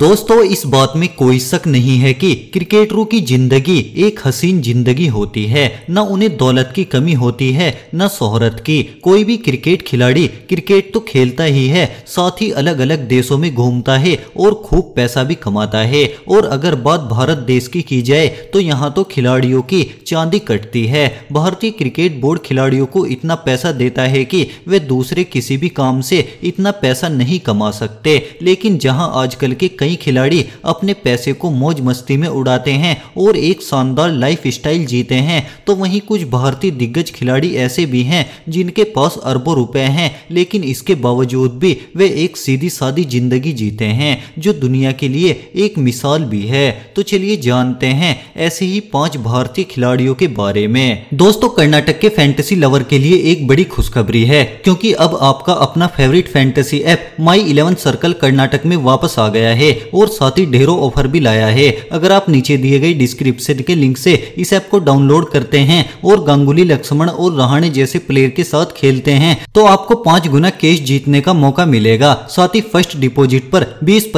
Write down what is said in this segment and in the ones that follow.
दोस्तों इस बात में कोई शक नहीं है कि क्रिकेटरों की जिंदगी एक हसीन जिंदगी होती है न उन्हें दौलत की कमी होती है न शोहरत की कोई भी क्रिकेट खिलाड़ी क्रिकेट तो खेलता ही है साथ ही अलग अलग देशों में घूमता है और खूब पैसा भी कमाता है और अगर बात भारत देश की की जाए तो यहाँ तो खिलाड़ियों की चांदी कटती है भारतीय क्रिकेट बोर्ड खिलाड़ियों को इतना पैसा देता है कि वे दूसरे किसी भी काम से इतना पैसा नहीं कमा सकते लेकिन जहाँ आजकल के कई खिलाड़ी अपने पैसे को मौज मस्ती में उड़ाते हैं और एक शानदार लाइफ स्टाइल जीते हैं तो वहीं कुछ भारतीय दिग्गज खिलाड़ी ऐसे भी हैं जिनके पास अरबों रुपए हैं लेकिन इसके बावजूद भी वे एक सीधी सादी जिंदगी जीते हैं जो दुनिया के लिए एक मिसाल भी है तो चलिए जानते हैं ऐसे ही पांच भारतीय खिलाड़ियों के बारे में दोस्तों कर्नाटक के फैंटेसी लवर के लिए एक बड़ी खुशखबरी है क्योंकि अब आपका अपना favourite fantasy app My Eleven Circle Karnataka में वापस आ गया है और साथ ही ढेरों ऑफर भी लाया है अगर आप नीचे दिए गए डिस्क्रिप्शन के लिंक से इस ऐप को डाउनलोड करते हैं और गांगुली लक्ष्मण और रहाणे जैसे प्लेयर के साथ खेलते हैं तो आपको पाँच गुना कैश जीतने का मौका मिलेगा साथ ही फर्स्ट डिपोजिट पर बीस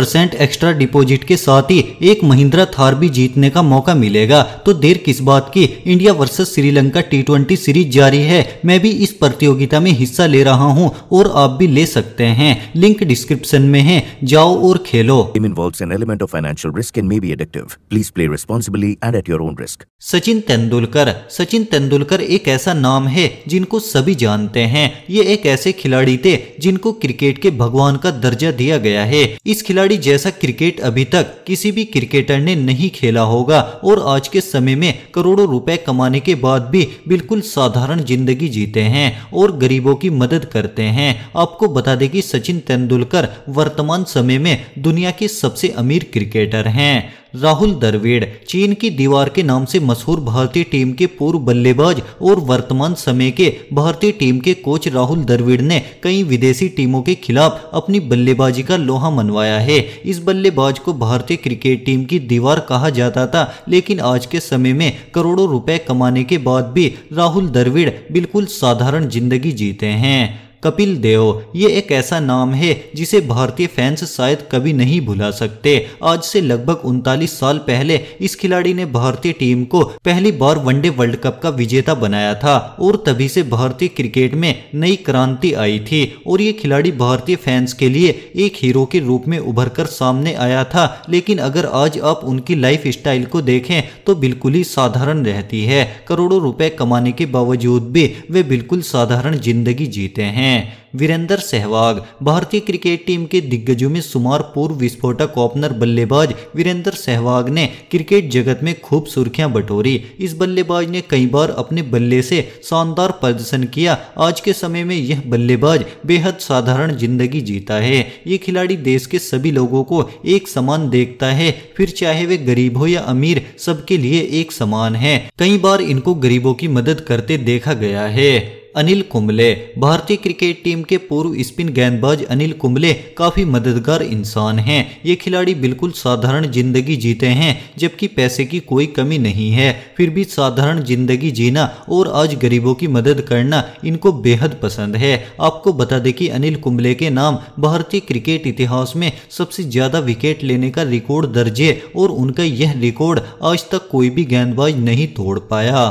एक्स्ट्रा डिपोजिट के साथ ही एक महिंद्रा थार भी जीतने का मौका मिलेगा तो देर किस बात की India versus Sri Lanka T series जारी है मैं भी इस प्रतियोगिता में हिस्सा ले रहा हूँ और आप भी ले सकते हैं लिंक डिस्क्रिप्शन में है जाओ और खेलो Game involves an element of financial risk and may be addictive. Please play responsibly and at your own risk. Sachin Tendulkar Sachin Tendulkar एक ऐसा नाम है जिनको सभी जानते हैं ये एक ऐसे खिलाड़ी थे जिनको क्रिकेट के भगवान का दर्जा दिया गया है इस खिलाड़ी जैसा क्रिकेट अभी तक किसी भी क्रिकेटर ने नहीं खेला होगा और आज के समय में करोड़ों रुपए कमाने के बाद भी बिल्कुल साधारण जिंदगी जीते हैं और गरीबों की मदद करते हैं आपको बता दें कि सचिन तेंदुलकर वर्तमान समय में दुनिया के के सबसे अमीर क्रिकेटर हैं राहुल द्रविड़ चीन की दीवार के नाम से मशहूर भारतीय टीम के पूर्व बल्लेबाज और वर्तमान समय के भारतीय टीम के कोच राहुल द्रविड़ ने कई विदेशी टीमों के खिलाफ अपनी बल्लेबाजी का लोहा मनवाया है इस बल्लेबाज को भारतीय क्रिकेट टीम की दीवार कहा जाता था लेकिन आज के समय में करोड़ों रुपए कमाने के बाद भी राहुल द्रविड़ बिल्कुल साधारण जिंदगी जीते हैं कपिल देव ये एक ऐसा नाम है जिसे भारतीय फैंस शायद कभी नहीं भुला सकते आज से लगभग उनतालीस साल पहले इस खिलाड़ी ने भारतीय टीम को पहली बार वनडे वर्ल्ड कप का विजेता बनाया था और तभी से भारतीय क्रिकेट में नई क्रांति आई थी और ये खिलाड़ी भारतीय फैंस के लिए एक हीरो के रूप में उभर कर सामने आया था लेकिन अगर आज आप उनकी लाइफ स्टाइल को देखें तो बिल्कुल ही साधारण रहती है करोड़ों रुपए कमाने के बावजूद भी वे बिल्कुल साधारण जिंदगी जीते हैं हैं वीरेंद्र सहवाग भारतीय क्रिकेट टीम के दिग्गजों में सुमार पूर्व विस्फोटक ओपनर बल्लेबाज वीरेंद्र सहवाग ने क्रिकेट जगत में खूब सुर्खियां बटोरी इस बल्लेबाज ने कई बार अपने बल्ले से शानदार प्रदर्शन किया आज के समय में यह बल्लेबाज बेहद साधारण जिंदगी जीता है ये खिलाड़ी देश के सभी लोगों को एक समान देखता है फिर चाहे वे गरीब हो या अमीर सबके लिए एक समान है कई बार इनको गरीबों की मदद करते देखा गया है अनिल कुंबले भारतीय क्रिकेट टीम के पूर्व स्पिन गेंदबाज अनिल कुंबले काफी मददगार इंसान हैं ये खिलाड़ी बिल्कुल साधारण जिंदगी जीते हैं जबकि पैसे की कोई कमी नहीं है फिर भी साधारण जिंदगी जीना और आज गरीबों की मदद करना इनको बेहद पसंद है आपको बता दें कि अनिल कुंबले के नाम भारतीय क्रिकेट इतिहास में सबसे ज्यादा विकेट लेने का रिकॉर्ड दर्ज है और उनका यह रिकॉर्ड आज तक कोई भी गेंदबाज नहीं तोड़ पाया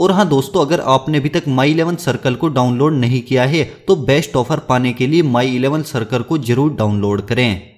और हाँ दोस्तों अगर आपने अभी तक माई इलेवन सर्कल को डाउनलोड नहीं किया है तो बेस्ट ऑफर पाने के लिए माई इलेवन सर्कल को जरूर डाउनलोड करें